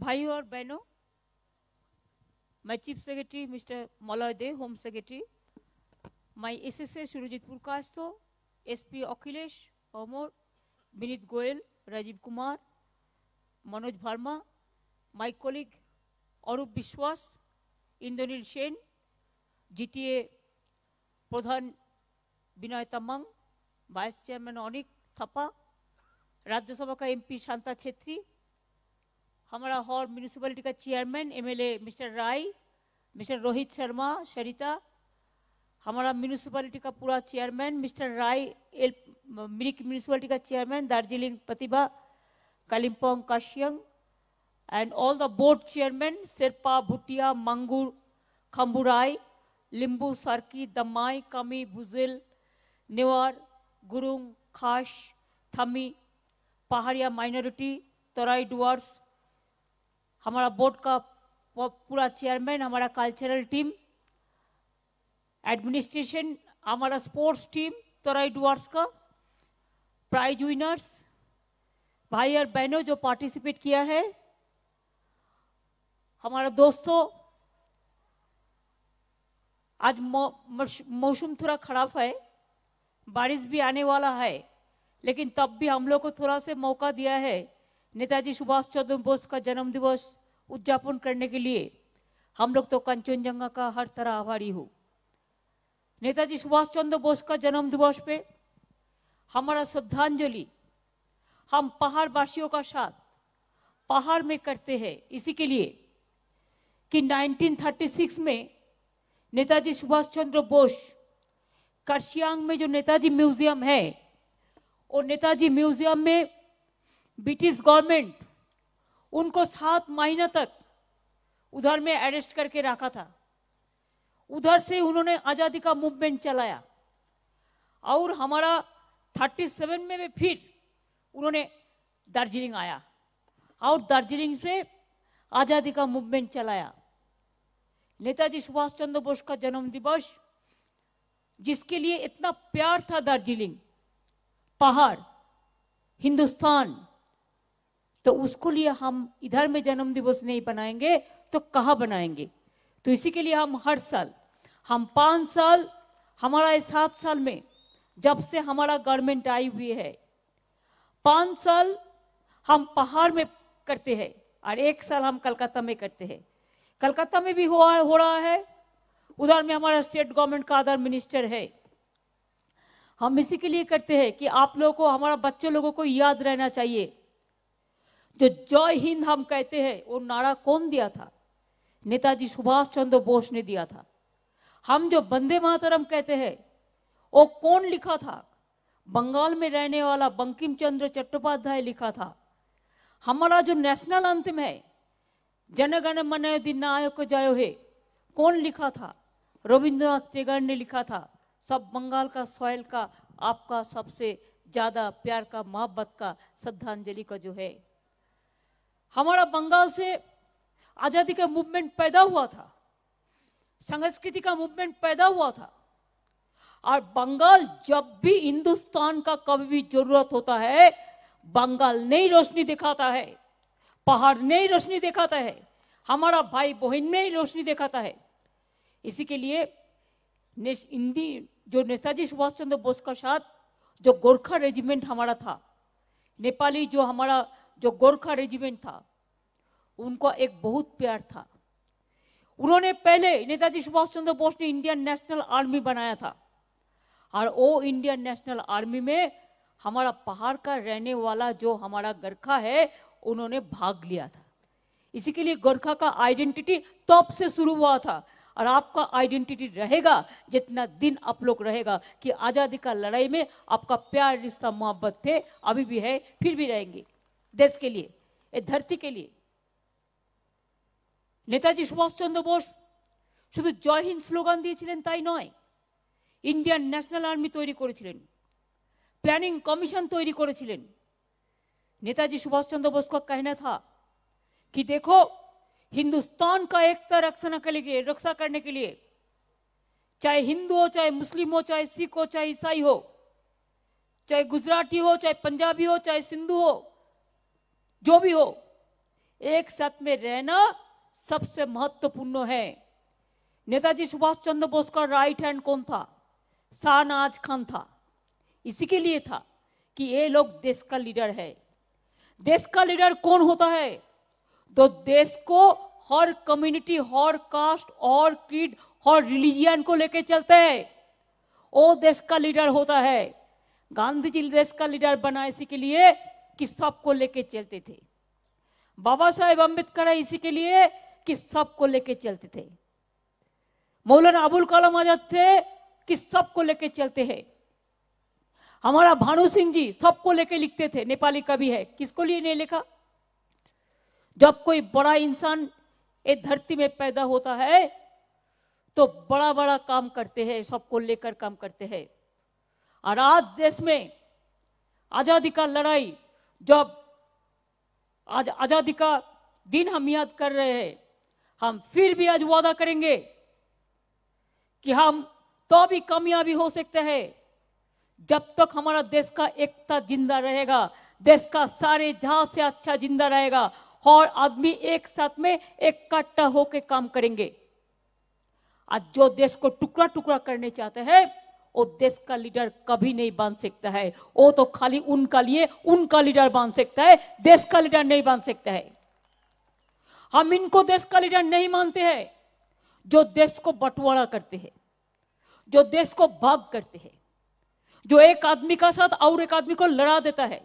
भाइयों और बहनों my Chief Secretary, Mr. Malaide, Home Secretary, my SSA Surajit Purkasto, SP Akhilesh Omor, Vinit Goel, Rajiv Kumar, Manoj Varma, my colleague Arup Bishwas, Indonil Sen, GTA Pradhan Binoy Tamang, Vice Chairman Onik Thapa, Rajya Sabha ka MP Shanta Chetri, हमारा हॉल municipality का chairman MLA mister Rai mister Rohit Sharma Sarita हमारा municipality का पूरा chairman mister Rai एल Mirik municipality का chairman Darjeeling प्रतिभा Kalimpong Kurseong and all the board chairman Sherpa Bhutia Mangar Khamburai लिंबू सरकी दमाई कमी बुजिल नेवार गुरुंग खाश थमी पहाड़िया माइनॉरिटी तराई डुअर्स हमारा बोर्ड का पूरा चेयरमैन हमारा कल्चरल टीम एडमिनिस्ट्रेशन हमारा स्पोर्ट्स टीम तराई डुअर्स का प्राइज विनर्स भाई और बहनों जो पार्टिसिपेट किया है हमारा दोस्तों आज मौसम थोड़ा खराब है बारिश भी आने वाला है लेकिन तब भी हम लोग को थोड़ा से मौका दिया है नेताजी सुभाष चंद्र बोस का जन्म दिवस करने के लिए हम लोग तो कंचनजंगा का हर तरह आभारी हो नेताजी सुभाष चंद्र बोस का जन्म दिवस पे हमारा श्रद्धांजलि हम पहाड़ वासियों का साथ पहाड़ में करते हैं इसी के लिए कि 1936 में नेताजी सुभाष चंद्र बोस करशियांग में जो नेताजी म्यूजियम है और नेताजी म्यूजियम में ब्रिटिश गवर्नमेंट उनको सात महीने तक उधर में अरेस्ट करके रखा था उधर से उन्होंने आज़ादी का मूवमेंट चलाया और हमारा थर्टी सेवन में भी फिर उन्होंने दार्जिलिंग आया और दार्जिलिंग से आज़ादी का मूवमेंट चलाया नेताजी सुभाष चंद्र बोस का जन्म दिवस जिसके लिए इतना प्यार था दार्जिलिंग पहाड़ हिंदुस्तान तो उसको लिए हम इधर में जन्म दिवस नहीं बनाएंगे तो कहाँ बनाएंगे तो इसी के लिए हम हर साल हम पाँच साल हमारा सात साल में जब से हमारा गवर्नमेंट आई हुई है पाँच साल हम पहाड़ में करते हैं और एक साल हम कलकत्ता में करते हैं कलकत्ता में भी हुआ हो रहा है उधर में हमारा स्टेट गवर्नमेंट का अदर मिनिस्टर है हम इसी के लिए करते हैं कि आप लोगों को हमारा बच्चे लोगों को याद रहना चाहिए जो जय हिंद हम कहते हैं वो नारा कौन दिया था नेताजी सुभाष चंद्र बोस ने दिया था हम जो बंदे मातरम कहते हैं वो कौन लिखा था बंगाल में रहने वाला बंकिम चंद्र चट्टोपाध्याय लिखा था हमारा जो नेशनल अंतिम है जनगण मन नायक जयो है कौन लिखा था रविंद्रनाथ टेगर ने लिखा था सब बंगाल का सॉयल का आपका सबसे ज़्यादा प्यार का मोहब्बत का श्रद्धांजलि का जो है हमारा बंगाल से आज़ादी का मूवमेंट पैदा हुआ था संस्कृति का मूवमेंट पैदा हुआ था और बंगाल जब भी हिंदुस्तान का कभी भी जरूरत होता है बंगाल नहीं रोशनी दिखाता है पहाड़ नहीं रोशनी दिखाता है हमारा भाई बहन नहीं रोशनी दिखाता है इसी के लिए हिंदी जो नेताजी सुभाष चंद्र बोस का साथ जो गोरखा रेजिमेंट हमारा था नेपाली जो हमारा जो गोरखा रेजिमेंट था उनको एक बहुत प्यार था उन्होंने पहले नेताजी सुभाष चंद्र बोस ने इंडियन नेशनल आर्मी बनाया था और वो इंडियन नेशनल आर्मी में हमारा पहाड़ का रहने वाला जो हमारा गोरखा है उन्होंने भाग लिया था इसी के लिए गोरखा का आइडेंटिटी तब से शुरू हुआ था और आपका आइडेंटिटी रहेगा जितना दिन आप लोग रहेगा कि आज़ादी का लड़ाई में आपका प्यार रिश्ता मोहब्बत थे अभी भी है फिर भी रहेंगे देश के लिए ये धरती के लिए নেতাজি সুভাষচন্দ্র বোস শুধু জয় হিন্দ স্লোগান দিয়েছিলেন তাই নয় ইন্ডিয়ান ন্যাশনাল আর্মি তৈরি করেছিলেন প্ল্যানিং কমিশন তৈরি করেছিলেন নেতাজি সুভাষচন্দ্র বোস का कहना था कि देखो हिंदुस्तान का एकता रक्षना के लिए रक्षा करने के लिए चाहे हिंदू हो चाहे मुस्लिम हो चाहे सिख हो चाहे ईसाई हो चाहे गुजराती हो चाहे पंजाबी हो चाहे सिंधु हो जो भी हो एक साथ में रहना सबसे महत्वपूर्ण है नेताजी सुभाष चंद्र बोस का राइट हैंड कौन था शाहनाज खान था इसी के लिए था कि ये लोग देश का लीडर है देश का लीडर कौन होता है तो देश को हर कम्युनिटी हर कास्ट हर क्रीड हर रिलीजियन को लेके चलते हैं वो देश का लीडर होता है गांधी जी देश का लीडर बना इसी के लिए कि सबको लेके चलते थे बाबा साहेब अम्बेडकर इसी के लिए कि सबको लेके चलते थे मौलाना अबुल कलाम आजाद थे कि सबको लेके चलते हैं हमारा भानु सिंह जी सबको लेके लिखते थे नेपाली कवि है किसको लिए नहीं लिखा जब कोई बड़ा इंसान इस धरती में पैदा होता है तो बड़ा बड़ा काम करते हैं सबको लेकर काम करते हैं और आज देश में आजादी का लड़ाई जब आज आज़ादी का दिन हम याद कर रहे हैं हम फिर भी आज वादा करेंगे कि हम तो भी कामयाबी हो सकते हैं जब तक हमारा देश का एकता जिंदा रहेगा देश का सारे जहां से अच्छा जिंदा रहेगा और आदमी एक साथ में इकट्ठा होकर काम करेंगे आज जो देश को टुकड़ा टुकड़ा करने चाहते हैं वो देश का लीडर कभी नहीं बन सकता है वो तो खाली उनका लिए उनका लीडर बन सकता है देश का लीडर नहीं बन सकता है हम इनको देश का लीडर नहीं मानते हैं जो देश को बंटवारा करते हैं जो देश को भाग करते हैं जो एक आदमी का साथ और एक आदमी को लड़ा देता है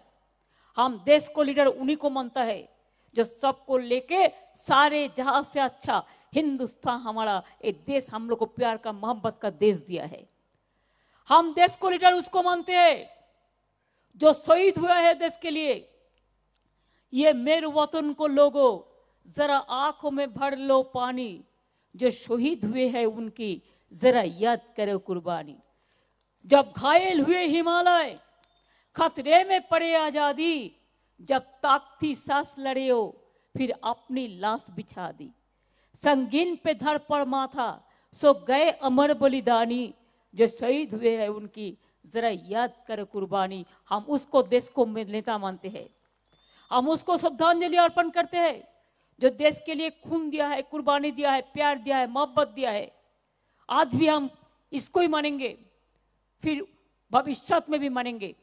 हम देश को लीडर उन्हीं को मानता है जो सबको लेके सारे जहां से अच्छा हिंदुस्तान हमारा एक देश हम लोग को प्यार का मोहब्बत का देश दिया है हम देश को लीडर उसको मानते हैं जो शहीद हुए है देश के लिए ये मेरे वतन को लोगो जरा आंखों में भर लो पानी जो शहीद हुए हैं उनकी जरा याद करो कुर्बानी जब घायल हुए हिमालय खतरे में पड़े आजादी जब ताकती सांस लड़े हो फिर अपनी लाश बिछा दी संगीन पे धर पर माथा सो गए अमर बलिदानी जो शहीद हुए हैं उनकी ज़रा याद कर कुर्बानी हम उसको देश को नेता मानते हैं हम उसको श्रद्धांजलि अर्पण करते हैं जो देश के लिए खून दिया है कुर्बानी दिया है प्यार दिया है मोहब्बत दिया है आज भी हम इसको ही मानेंगे फिर भविष्य में भी मानेंगे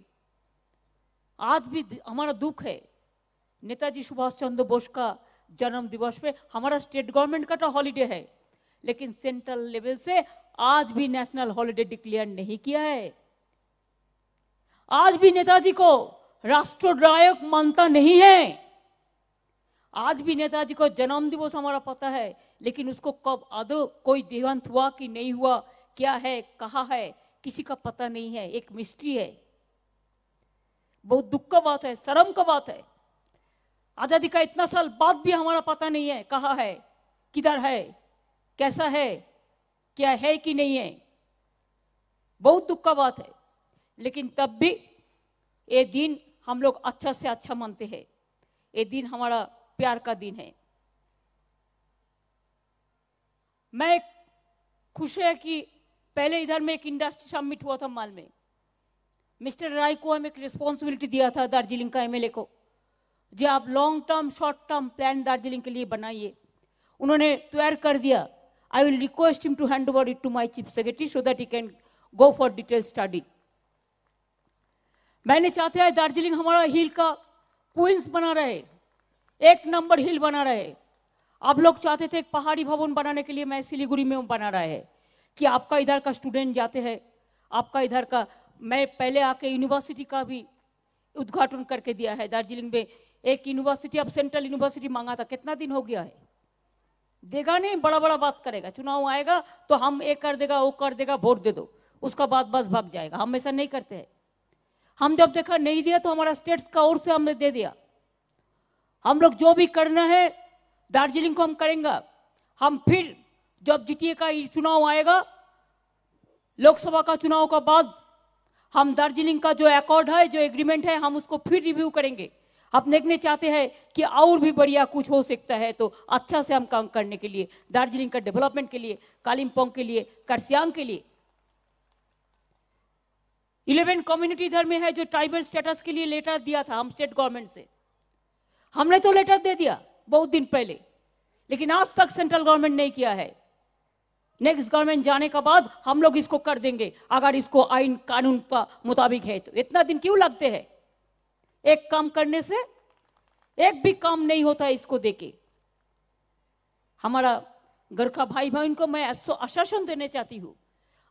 आज भी हमारा दुख है नेताजी सुभाष चंद्र बोस का जन्म दिवस पे हमारा स्टेट गवर्नमेंट का तो हॉलीडे है लेकिन सेंट्रल लेवल से आज भी नेशनल हॉलीडे डिक्लेयर नहीं किया है आज भी नेताजी को राष्ट्रनायक मानता नहीं है आज भी नेताजी को जन्म दिवस हमारा पता है लेकिन उसको कब अद कोई देहांत हुआ कि नहीं हुआ क्या है कहा है किसी का पता नहीं है एक मिस्ट्री है बहुत दुख का बात है शर्म का बात है आजादी का इतना साल बाद भी हमारा पता नहीं है कहा है किधर है कैसा है क्या है कि नहीं है बहुत दुख का बात है लेकिन तब भी ये दिन हम लोग अच्छा से अच्छा मानते हैं ये दिन हमारा प्यार का दिन है मैं खुश है कि पहले इधर में एक इंडस्ट्री सबमिट हुआ था माल में मिस्टर राय को हमें एक रिस्पॉन्सिबिलिटी दिया था दार्जिलिंग का एमएलए को जी आप long term short term plan Darjeeling के लिए बनाइए उन्होंने तैयार कर दिया I will request him to hand over it to my chief secretary so that he can go for detailed study. मैंने चाहते हैं दार्जिलिंग हमारा हिल का क्वींस बना रहे एक नंबर हिल बना रहे आप लोग चाहते थे एक पहाड़ी भवन बनाने के लिए मैं सिलीगुड़ी में बना रहा है कि आपका इधर का स्टूडेंट जाते हैं आपका इधर का मैं पहले आके यूनिवर्सिटी का भी उद्घाटन करके दिया है दार्जिलिंग में एक यूनिवर्सिटी अब सेंट्रल यूनिवर्सिटी मांगा था कितना दिन हो गया है देगा नहीं बड़ा बड़ा बात करेगा चुनाव आएगा तो हम एक कर देगा वो कर देगा वोट दे दो उसका बाद बस भाग जाएगा हम ऐसा नहीं करते हैं हम जब देखा नहीं दिया तो हमारा स्टेट्स का ओर से हमने दे दिया हम लोग जो भी करना है दार्जिलिंग को हम करेंगे हम फिर जब जीटीए का चुनाव आएगा लोकसभा का चुनाव का बाद हम दार्जिलिंग का जो अकॉर्ड है जो एग्रीमेंट है हम उसको फिर रिव्यू करेंगे आप देखने चाहते हैं कि और भी बढ़िया कुछ हो सकता है तो अच्छा से हम काम करने के लिए दार्जिलिंग का डेवलपमेंट के लिए कालिम्पोंग के लिए करसियांग के लिए इलेवन कम्युनिटी इधर में है जो ट्राइबल स्टेटस के लिए लेटर दिया था हम स्टेट गवर्नमेंट से हमने तो लेटर दे दिया बहुत दिन पहले लेकिन आज तक सेंट्रल गवर्नमेंट नहीं किया है नेक्स्ट गवर्नमेंट जाने के बाद हम लोग इसको कर देंगे अगर इसको आइन कानून का मुताबिक है तो इतना दिन क्यों लगते हैं एक काम करने से एक भी काम नहीं होता है इसको देके हमारा घर का भाई बहन को मैं आश्वासन देने चाहती हूँ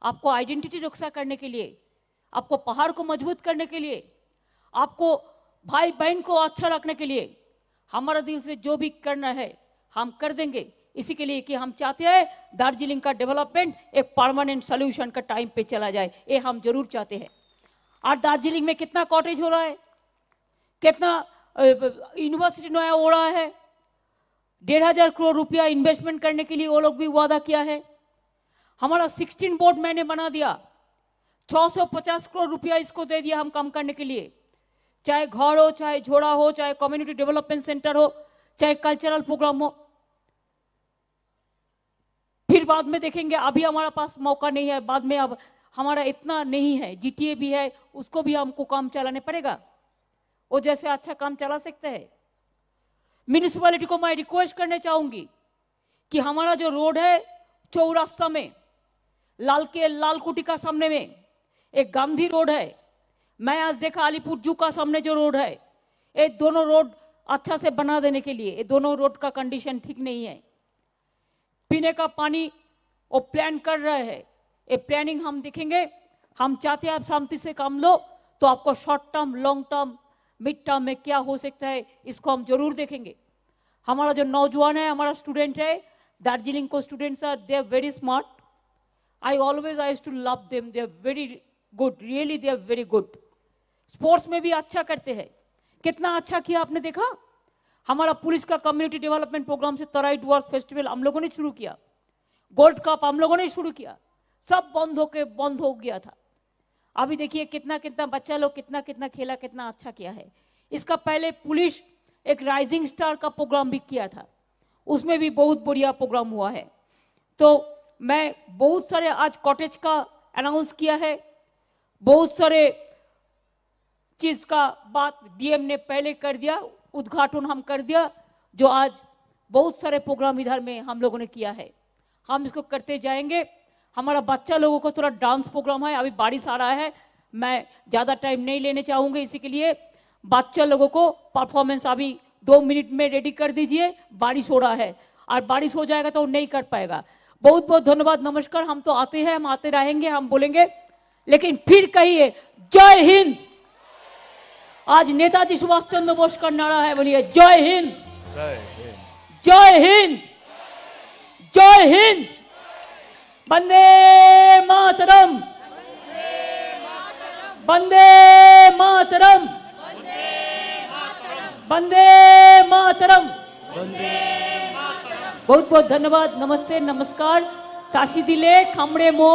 आपको आइडेंटिटी रक्षा करने के लिए आपको पहाड़ को मजबूत करने के लिए आपको भाई बहन को अच्छा रखने के लिए हमारा दिल से जो भी करना है हम कर देंगे इसी के लिए कि हम चाहते हैं दार्जिलिंग का डेवलपमेंट एक परमानेंट सोल्यूशन का टाइम पे चला जाए ये हम जरूर चाहते हैं और दार्जिलिंग में कितना कॉटेज हो रहा है कितना यूनिवर्सिटी नया हो रहा है डेढ़ हजार करोड़ रुपया इन्वेस्टमेंट करने के लिए वो लोग भी वादा किया है हमारा 16 बोर्ड मैंने बना दिया 650 करोड़ रुपया इसको दे दिया हम काम करने के लिए चाहे घर हो चाहे झोड़ा हो चाहे कम्युनिटी डेवलपमेंट सेंटर हो चाहे कल्चरल प्रोग्राम हो फिर बाद में देखेंगे अभी हमारा पास मौका नहीं है बाद में अब हमारा इतना नहीं है जीटीए भी है उसको भी हमको काम चलाने पड़ेगा वो जैसे अच्छा काम चला सकते हैं म्यूनिसिपालिटी को मैं रिक्वेस्ट करने चाहूंगी कि हमारा जो रोड है चौरास्ता में लाल के लाल कुटी का सामने में एक गांधी रोड है मैं आज देखा अलीपुर जू का सामने जो रोड है ये दोनों रोड अच्छा से बना देने के लिए ये दोनों रोड का कंडीशन ठीक नहीं है पीने का पानी वो प्लान कर रहे हैं ये प्लानिंग हम देखेंगे हम चाहते हैं आप शांति से काम लो तो आपको short term long term mid term में क्या हो सकता है इसको हम जरूर देखेंगे हमारा जो नौजवान है हमारा स्टूडेंट है दार्जिलिंग को students are they are very smart I always I to love them they are very good really they are very good sports में भी अच्छा करते हैं कितना अच्छा किया आपने देखा हमारा पुलिस का कम्युनिटी डेवलपमेंट प्रोग्राम से तराई डुअर्स फेस्टिवल हम लोगों ने शुरू किया गोल्ड कप हम लोगों ने शुरू किया सब बंद होके बंद हो गया था अभी देखिए कितना कितना बच्चा लोग कितना कितना खेला कितना अच्छा किया है इसका पहले पुलिस एक राइजिंग स्टार का प्रोग्राम भी किया था उसमें भी बहुत बढ़िया प्रोग्राम हुआ है तो मैं बहुत सारे आज कॉटेज का अनाउंस किया है बहुत सारे चीज का बात डीएम ने पहले कर दिया उद्घाटन हम कर दिया जो आज बहुत सारे प्रोग्राम इधर में हम लोगों ने किया है हम इसको करते जाएंगे हमारा बच्चा लोगों को थोड़ा डांस प्रोग्राम है अभी बारिश आ रहा है मैं ज़्यादा टाइम नहीं लेने चाहूँगी इसी के लिए बच्चा लोगों को परफॉर्मेंस अभी दो मिनट में रेडी कर दीजिए बारिश हो रहा है और बारिश हो जाएगा तो नहीं कर पाएगा बहुत बहुत धन्यवाद नमस्कार हम तो आते हैं हम आते रहेंगे हम बोलेंगे लेकिन फिर कहिए जय हिंद आज नेताजी सुभाष चंद्र बोस का नारा है बोलिए जय हिंद जय हिंद जय हिंद जय हिंद बंदे मातरम बंदे मातरम बंदे मातरम बहुत बहुत धन्यवाद नमस्ते नमस्कार काशी दिले खामड़े मो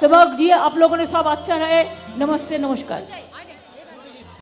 सबक जी आप लोगों ने सब अच्छा रहे नमस्ते नमस्कार